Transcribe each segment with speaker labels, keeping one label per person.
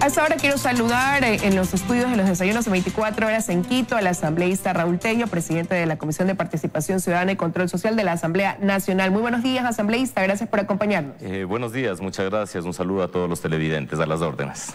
Speaker 1: Hasta ahora quiero saludar eh, en los estudios de los desayunos de 24 horas en Quito al asambleísta Raúl Tello, presidente de la Comisión de Participación Ciudadana y Control Social de la Asamblea Nacional. Muy buenos días, asambleísta. Gracias por acompañarnos.
Speaker 2: Eh, buenos días, muchas gracias. Un saludo a todos los televidentes, a las
Speaker 1: órdenes.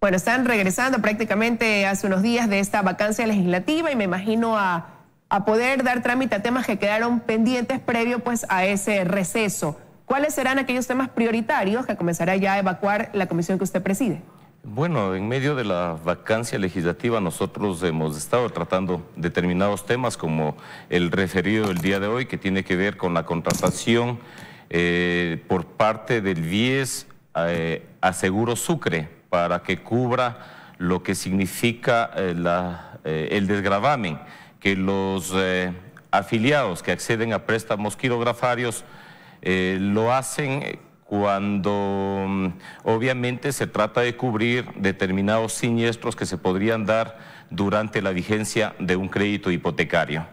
Speaker 1: Bueno, están regresando prácticamente hace unos días de esta vacancia legislativa y me imagino a, poder dar trámite a temas que quedaron pendientes previo pues a ese receso. ¿Cuáles serán aquellos temas prioritarios que comenzará ya a evacuar la comisión que usted preside?
Speaker 2: Bueno, en medio de la vacancia legislativa nosotros hemos estado tratando determinados temas como el referido el día de hoy que tiene que ver con la contratación eh, por parte del 10 eh, a Sucre para que cubra lo que significa eh, eh, el desgravamen, que los afiliados que acceden a préstamos quirografarios eh, lo hacen eh, cuando mm, obviamente se trata de cubrir determinados siniestros que se podrían dar durante la vigencia de un crédito hipotecario.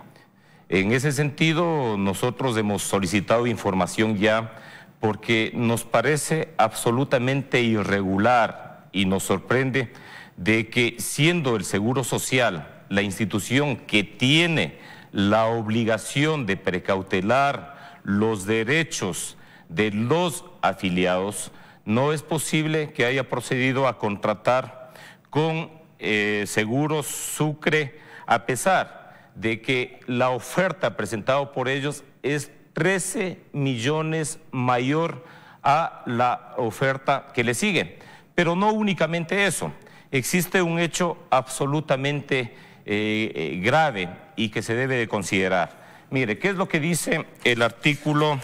Speaker 2: En ese sentido, nosotros hemos solicitado información ya porque nos parece absolutamente irregular y nos sorprende de que siendo el Seguro Social la institución que tiene la obligación de precautelar los derechos de los afiliados, no es posible que haya procedido a contratar con eh, Seguros Sucre, a pesar de que la oferta presentada por ellos es 13 millones mayor a la oferta que le sigue. Pero no únicamente eso, existe un hecho absolutamente eh, eh, grave y que se debe de considerar. Mire, ¿qué es lo que dice el artículo?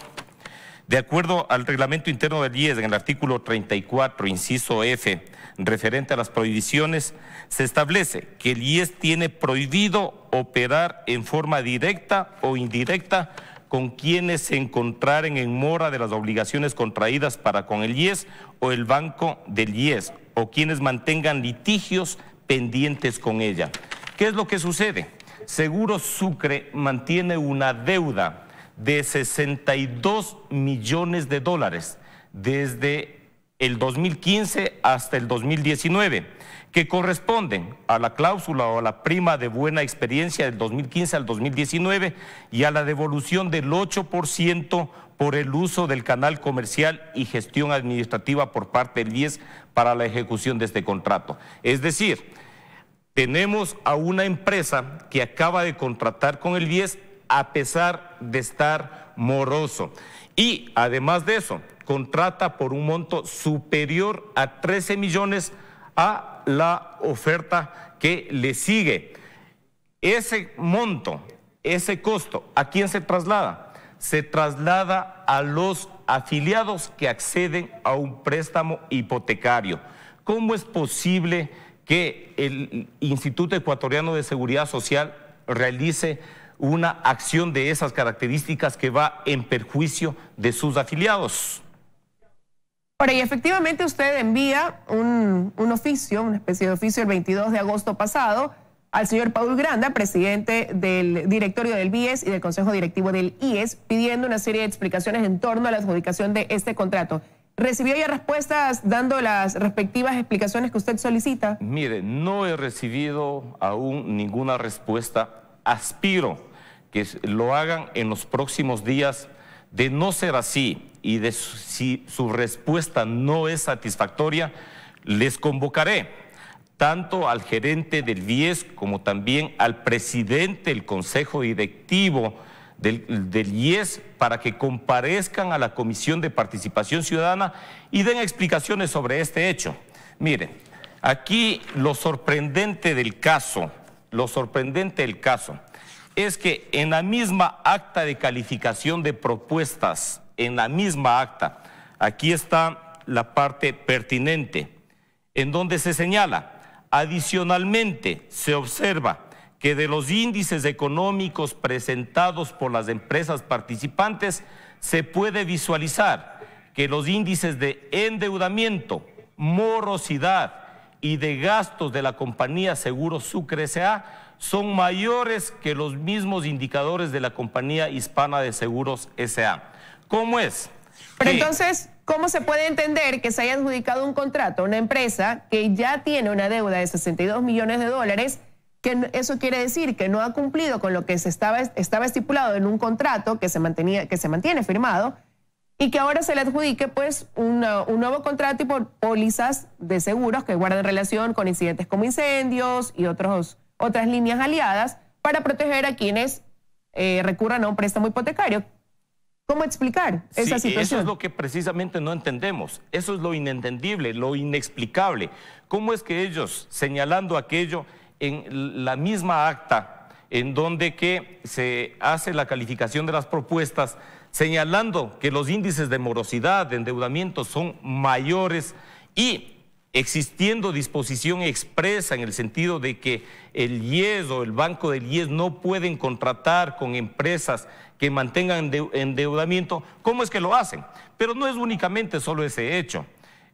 Speaker 2: De acuerdo al reglamento interno del IES, en el artículo 34, inciso F, referente a las prohibiciones, se establece que el IES tiene prohibido operar en forma directa o indirecta con quienes se encontraren en mora de las obligaciones contraídas para con el IES o el banco del IES, o quienes mantengan litigios pendientes con ella. ¿Qué es lo que sucede? Seguro Sucre mantiene una deuda de 62 millones de dólares desde el 2015 hasta el 2019, que corresponden a la cláusula o a la prima de buena experiencia del 2015 al 2019 y a la devolución del 8% por el uso del canal comercial y gestión administrativa por parte del 10 para la ejecución de este contrato. Es decir, tenemos a una empresa que acaba de contratar con el 10 a pesar de estar moroso. Y además de eso, contrata por un monto superior a 13 millones a la oferta que le sigue. Ese monto, ese costo, ¿a quién se traslada? Se traslada a los afiliados que acceden a un préstamo hipotecario. ¿Cómo es posible que el Instituto Ecuatoriano de Seguridad Social realice una acción de esas características que va en perjuicio de sus afiliados.
Speaker 1: Ahora, y efectivamente usted envía un, un, oficio, una especie de oficio el 22 de agosto pasado al señor Paul Granda, presidente del directorio del BIES y del Consejo Directivo del IES, pidiendo una serie de explicaciones en torno a la adjudicación de este contrato. ¿Recibió ya respuestas dando las respectivas explicaciones que usted solicita?
Speaker 2: Mire, no he recibido aún ninguna respuesta. Aspiro que lo hagan en los próximos días. De no ser así y de si su respuesta no es satisfactoria, les convocaré tanto al gerente del 10 como también al presidente del Consejo Directivo del, IES para que comparezcan a la Comisión de Participación Ciudadana y den explicaciones sobre este hecho. Miren, aquí lo sorprendente del caso, lo sorprendente del caso es que en la misma acta de calificación de propuestas, en la misma acta, aquí está la parte pertinente, en donde se señala, adicionalmente se observa que de los índices económicos presentados por las empresas participantes se puede visualizar que los índices de endeudamiento, morosidad y de gastos de la compañía Seguro Sucre S.A. son mayores que los mismos indicadores de la compañía hispana de seguros S.A. ¿Cómo es?
Speaker 1: Pero entonces, ¿cómo se puede entender que se haya adjudicado un contrato a una empresa que ya tiene una deuda de 62 millones de dólares eso quiere decir que no ha cumplido con lo que se estaba, estipulado en un contrato que se, mantenía, que se mantiene firmado y que ahora se le adjudique pues un nuevo contrato y por pólizas de seguros que guardan relación con incidentes como incendios y otros, otras líneas aliadas para proteger a quienes eh, recurran a un préstamo hipotecario. ¿Cómo explicar esa situación? Eso es
Speaker 2: lo que precisamente no entendemos, eso es lo inentendible, lo inexplicable. ¿Cómo es que ellos, señalando aquello, en la misma acta en donde que se hace la calificación de las propuestas, señalando que los índices de morosidad, de endeudamiento son mayores y existiendo disposición expresa en el sentido de que el IES o el Banco del IES no pueden contratar con empresas que mantengan endeudamiento, ¿cómo es que lo hacen? Pero no es únicamente solo ese hecho.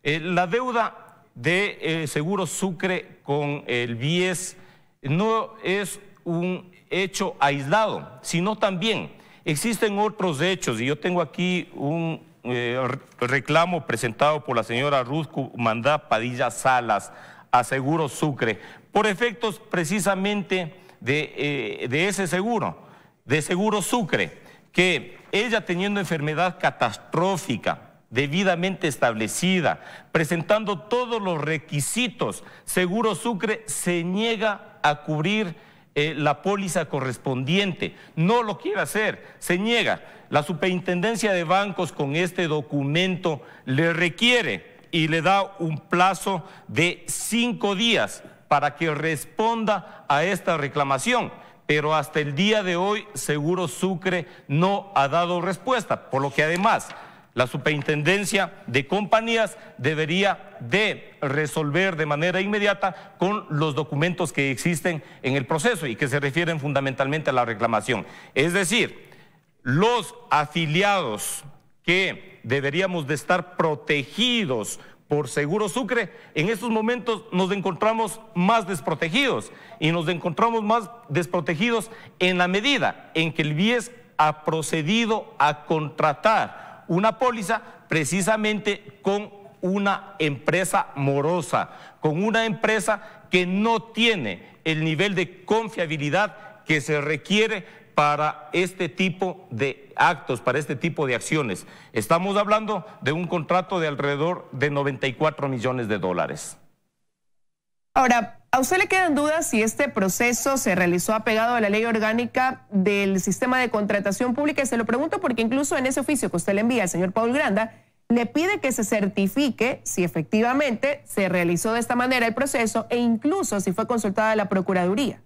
Speaker 2: Eh, la deuda de eh, Seguro Sucre con el BIES no es un hecho aislado, sino también existen otros hechos, y yo tengo aquí un eh, reclamo presentado por la señora Rusco Mandá Padilla Salas a Seguro Sucre, por efectos precisamente eh, de ese seguro, de Seguro Sucre, que ella teniendo enfermedad catastrófica, debidamente establecida, presentando todos los requisitos, Seguro Sucre se niega a cubrir eh, la póliza correspondiente. No lo quiere hacer, se niega. La superintendencia de bancos con este documento le requiere y le da un plazo de cinco días para que responda a esta reclamación pero hasta el día de hoy Seguro Sucre no ha dado respuesta, por lo que además la superintendencia de compañías debería de resolver de manera inmediata con los documentos que existen en el proceso y que se refieren fundamentalmente a la reclamación. Es decir, los afiliados que deberíamos de estar protegidos por Seguro Sucre, en estos momentos nos encontramos más desprotegidos y nos encontramos más desprotegidos en la medida en que el BIES ha procedido a contratar una póliza precisamente con una empresa morosa, con una empresa que no tiene el nivel de confiabilidad que se requiere para este tipo de actos, para este tipo de acciones. Estamos hablando de un contrato de alrededor de 94 millones de dólares.
Speaker 1: Ahora, ¿A usted le quedan dudas si este proceso se realizó apegado a la ley orgánica del sistema de contratación pública? Y se lo pregunto porque incluso en ese oficio que usted le envía al señor Paul Granda, le pide que se certifique si efectivamente se realizó de esta manera el proceso e incluso si fue consultada la Procuraduría.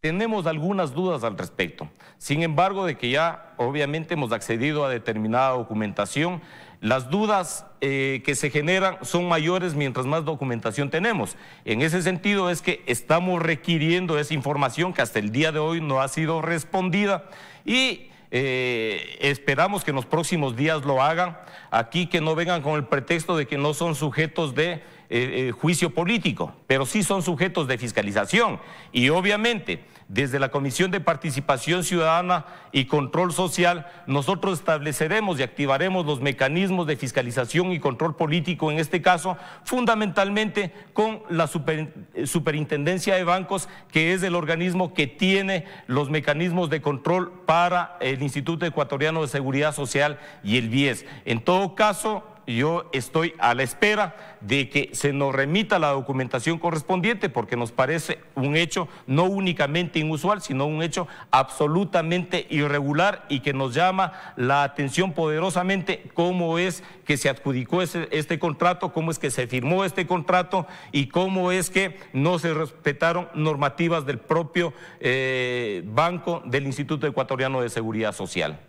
Speaker 2: Tenemos algunas dudas al respecto. Sin embargo, de que ya obviamente hemos accedido a determinada documentación, las dudas eh, que se generan son mayores mientras más documentación tenemos. En ese sentido es que estamos requiriendo esa información que hasta el día de hoy no ha sido respondida y eh, esperamos que en los próximos días lo hagan. Aquí que no vengan con el pretexto de que no son sujetos de eh, eh, juicio político, pero sí son sujetos de fiscalización. Y obviamente, desde la Comisión de Participación Ciudadana y Control Social, nosotros estableceremos y activaremos los mecanismos de fiscalización y control político, en este caso, fundamentalmente con la eh, Superintendencia de Bancos, que es el organismo que tiene los mecanismos de control para el Instituto Ecuatoriano de Seguridad Social y el BIES. En todo caso, yo estoy a la espera de que se nos remita la documentación correspondiente porque nos parece un hecho no únicamente inusual, sino un hecho absolutamente irregular y que nos llama la atención poderosamente cómo es que se adjudicó este contrato, cómo es que se firmó este contrato y cómo es que no se respetaron normativas del propio eh, Banco del Instituto Ecuatoriano de Seguridad Social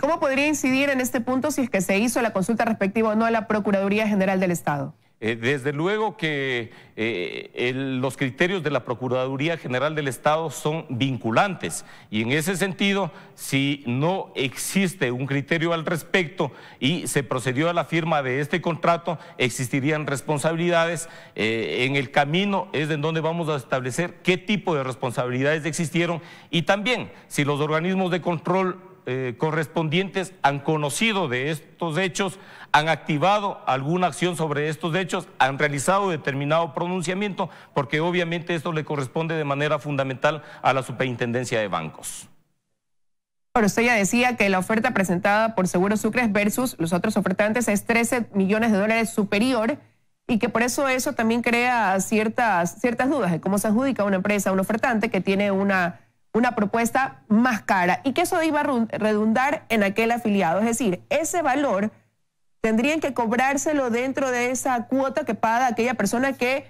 Speaker 1: cómo podría incidir en este punto si es que se hizo la consulta respectiva o no a la Procuraduría General del Estado?
Speaker 2: Eh, desde luego que eh, los criterios de la Procuraduría General del Estado son vinculantes y en ese sentido, si no existe un criterio al respecto y se procedió a la firma de este contrato, existirían responsabilidades. Eh, en el camino es en donde vamos a establecer qué tipo de responsabilidades existieron y también si los organismos de control eh, correspondientes han conocido de estos hechos, han activado alguna acción sobre estos hechos, han realizado determinado pronunciamiento, porque obviamente esto le corresponde de manera fundamental a la Superintendencia de Bancos.
Speaker 1: Pero usted ya decía que la oferta presentada por Seguro Sucres versus los otros ofertantes es 13 millones de dólares superior y que por eso eso también crea ciertas, ciertas dudas de cómo se adjudica una empresa, un ofertante que tiene una una propuesta más cara y que eso iba a redundar en aquel afiliado. Es decir, ese valor tendrían que cobrárselo dentro de esa cuota que paga aquella persona que,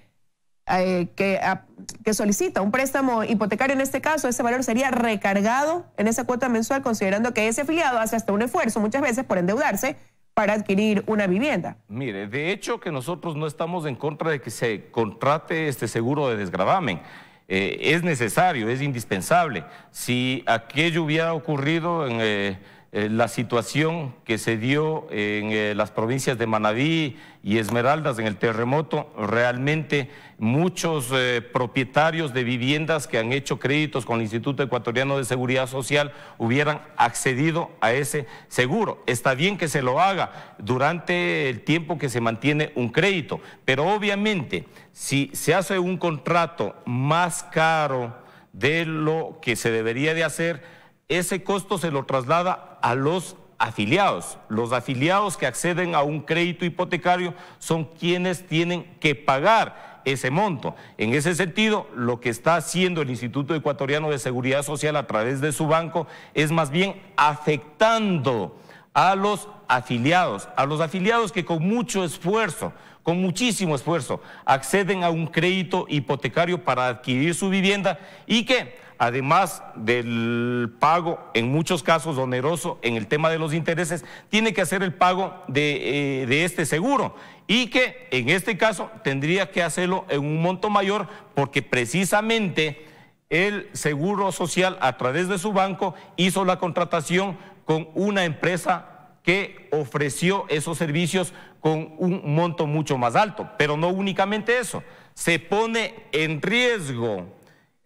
Speaker 1: eh, ah, que, solicita un préstamo hipotecario. En este caso, ese valor sería recargado en esa cuota mensual, considerando que ese afiliado hace hasta un esfuerzo muchas veces por endeudarse para adquirir una vivienda.
Speaker 2: Mire, de hecho que nosotros no estamos en contra de que se contrate este seguro de desgravamen. Eh, es necesario, es indispensable. Si aquello hubiera ocurrido en... Eh, eh, la situación que se dio en eh, las provincias de Manabí y Esmeraldas en el terremoto, realmente muchos eh, propietarios de viviendas que han hecho créditos con el Instituto Ecuatoriano de Seguridad Social hubieran accedido a ese seguro. Está bien que se lo haga durante el tiempo que se mantiene un crédito, pero obviamente si se hace un contrato más caro de lo que se debería de hacer, ese costo se lo traslada a los afiliados. Los afiliados que acceden a un crédito hipotecario son quienes tienen que pagar ese monto. En ese sentido, lo que está haciendo el Instituto Ecuatoriano de Seguridad Social a través de su banco es más bien afectando a los afiliados, a los afiliados que con mucho esfuerzo, con muchísimo esfuerzo, acceden a un crédito hipotecario para adquirir su vivienda y que además del pago, en muchos casos oneroso en el tema de los intereses, tiene que hacer el pago eh, de, este seguro y que en este caso tendría que hacerlo en un monto mayor porque precisamente el Seguro Social a través de su banco hizo la contratación con una empresa que ofreció esos servicios con un monto mucho más alto, pero no únicamente eso, se pone en riesgo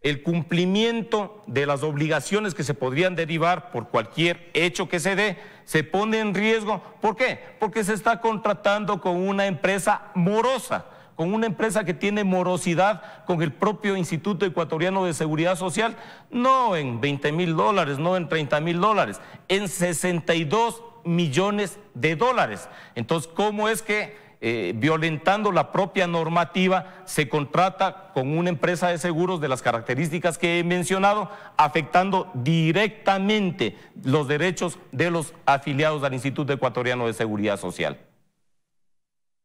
Speaker 2: el cumplimiento de las obligaciones que se podrían derivar por cualquier hecho que se dé se pone en riesgo. ¿Por qué? Porque se está contratando con una empresa morosa, con una empresa que tiene morosidad con el propio Instituto Ecuatoriano de Seguridad Social, no en 20 mil dólares, no en 30 mil dólares, en 62 millones de dólares. Entonces, ¿cómo es que eh, violentando la propia normativa, se contrata con una empresa de seguros de las características que he mencionado, afectando directamente los derechos de los afiliados al Instituto Ecuatoriano de Seguridad Social.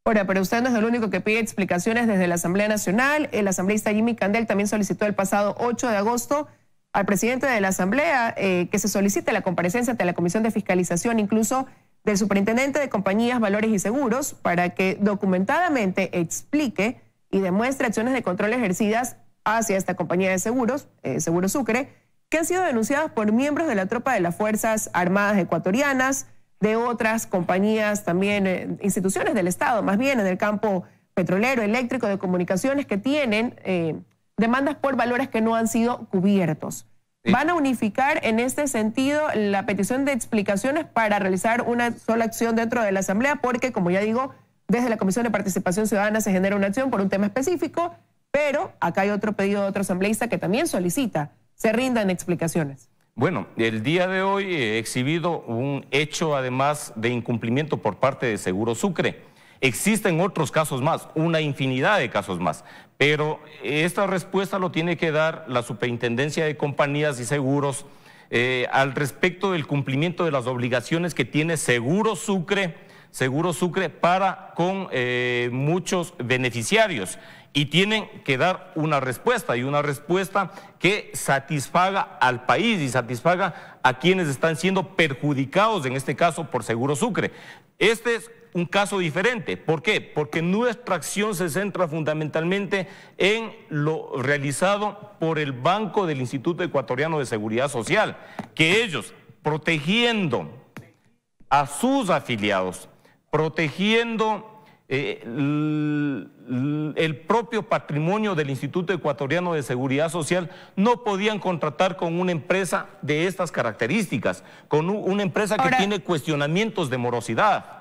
Speaker 1: Ahora, pero usted no es el único que pide explicaciones desde la Asamblea Nacional. El asambleísta Jimmy Candel también solicitó el pasado 8 de agosto al presidente de la Asamblea eh, que se solicite la comparecencia ante la Comisión de Fiscalización, incluso del superintendente de compañías, valores y seguros para que documentadamente explique y demuestre acciones de control ejercidas hacia esta compañía de seguros, eh, Seguro Sucre, que han sido denunciadas por miembros de la tropa de las Fuerzas Armadas Ecuatorianas, de otras compañías también, eh, instituciones del Estado, más bien en el campo petrolero, eléctrico, de comunicaciones, que tienen eh, demandas por valores que no han sido cubiertos. Van a unificar en este sentido la petición de explicaciones para realizar una sola acción dentro de la Asamblea, porque, como ya digo, desde la Comisión de Participación Ciudadana se genera una acción por un tema específico, pero acá hay otro pedido de otro asambleísta que también solicita se rindan explicaciones.
Speaker 2: Bueno, el día de hoy eh, he exhibido un hecho además de incumplimiento por parte de Seguro Sucre. Existen otros casos más, una infinidad de casos más, pero esta respuesta lo tiene que dar la Superintendencia de Compañías y Seguros eh, al respecto del cumplimiento de las obligaciones que tiene Seguro Sucre, Seguro Sucre para con eh, muchos beneficiarios. Y tienen que dar una respuesta y una respuesta que satisfaga al país y satisfaga a quienes están siendo perjudicados, en este caso por Seguro Sucre. Este es un caso diferente. ¿Por qué? Porque nuestra acción se centra fundamentalmente en lo realizado por el Banco del Instituto Ecuatoriano de Seguridad Social, que ellos, protegiendo a sus afiliados, protegiendo eh, el, propio patrimonio del Instituto Ecuatoriano de Seguridad Social, no podían contratar con una empresa de estas características, con una empresa que tiene cuestionamientos de morosidad.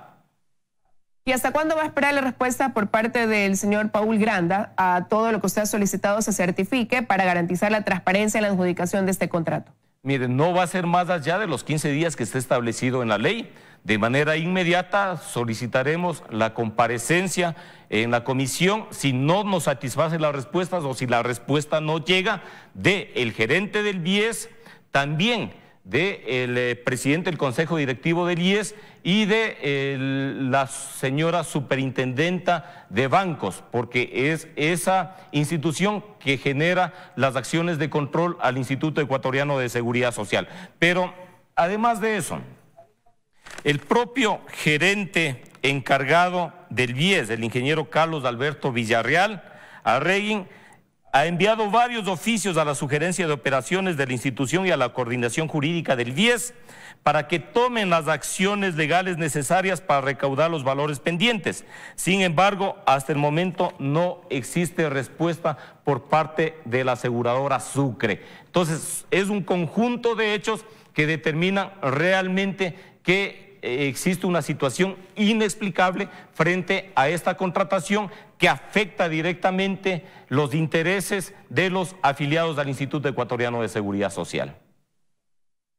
Speaker 1: ¿Y hasta cuándo va a esperar la respuesta por parte del señor Paul Granda a todo lo que usted ha solicitado se certifique para garantizar la transparencia en la adjudicación de este contrato?
Speaker 2: Mire, no va a ser más allá de los 15 días que esté establecido en la ley. De manera inmediata solicitaremos la comparecencia en la comisión si no nos satisfacen las respuestas o si la respuesta no llega del el gerente del BIES, también del eh, presidente del Consejo Directivo del IES y de la señora superintendenta de bancos, porque es esa institución que genera las acciones de control al Instituto Ecuatoriano de Seguridad Social. Pero además de eso, el propio gerente encargado del IES, el ingeniero Carlos Alberto Villarreal, Arreguin ha enviado varios oficios a la sugerencia de operaciones de la institución y a la coordinación jurídica del 10 para que tomen las acciones legales necesarias para recaudar los valores pendientes. Sin embargo, hasta el momento no existe respuesta por parte de la aseguradora Sucre. Entonces, es un conjunto de hechos que determinan realmente que existe una situación inexplicable frente a esta contratación que afecta directamente los intereses de los afiliados al Instituto Ecuatoriano de Seguridad Social.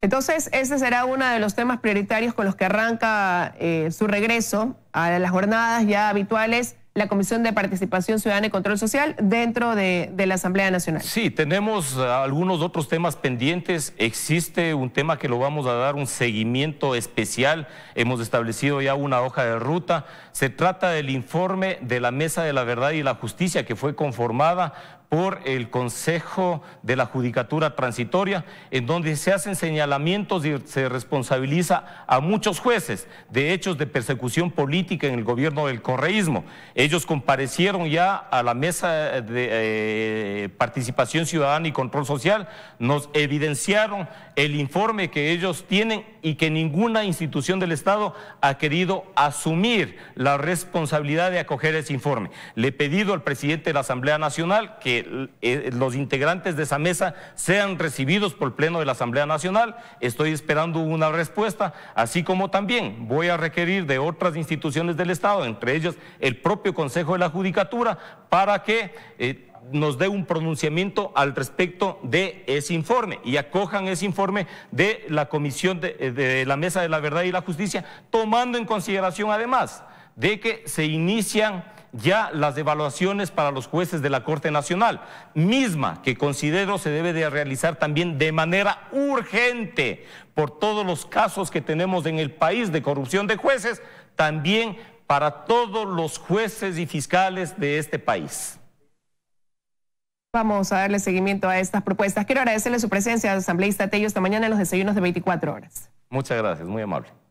Speaker 1: Entonces, ese será uno de los temas prioritarios con los que arranca eh, su regreso a las jornadas ya habituales la Comisión de Participación Ciudadana y Control Social dentro de, la Asamblea Nacional.
Speaker 2: Sí, tenemos ah, algunos otros temas pendientes. Existe un tema que lo vamos a dar un seguimiento especial. Hemos establecido ya una hoja de ruta. Se trata del informe de la Mesa de la Verdad y la Justicia que fue conformada por el Consejo de la Judicatura Transitoria, en donde se hacen señalamientos y se responsabiliza a muchos jueces de hechos de persecución política en el gobierno del correísmo. Ellos comparecieron ya a la mesa de eh, participación ciudadana y control social, nos evidenciaron el informe que ellos tienen y que ninguna institución del Estado ha querido asumir la responsabilidad de acoger ese informe. Le he pedido al presidente de la Asamblea Nacional que eh, los integrantes de esa mesa sean recibidos por el Pleno de la Asamblea Nacional. Estoy esperando una respuesta, así como también voy a requerir de otras instituciones del Estado, entre ellas el propio Consejo de la Judicatura, para que... Eh, nos dé un pronunciamiento al respecto de ese informe y acojan ese informe de la Comisión eh, de, la Mesa de la Verdad y la Justicia, tomando en consideración además de que se inician ya las evaluaciones para los jueces de la Corte Nacional, misma que considero se debe de realizar también de manera urgente por todos los casos que tenemos en el país de corrupción de jueces, también para todos los jueces y fiscales de este país.
Speaker 1: Vamos a darle seguimiento a estas propuestas. Quiero agradecerle su presencia, asambleísta Tello, esta mañana en los desayunos de 24 horas.
Speaker 2: Muchas gracias, muy amable.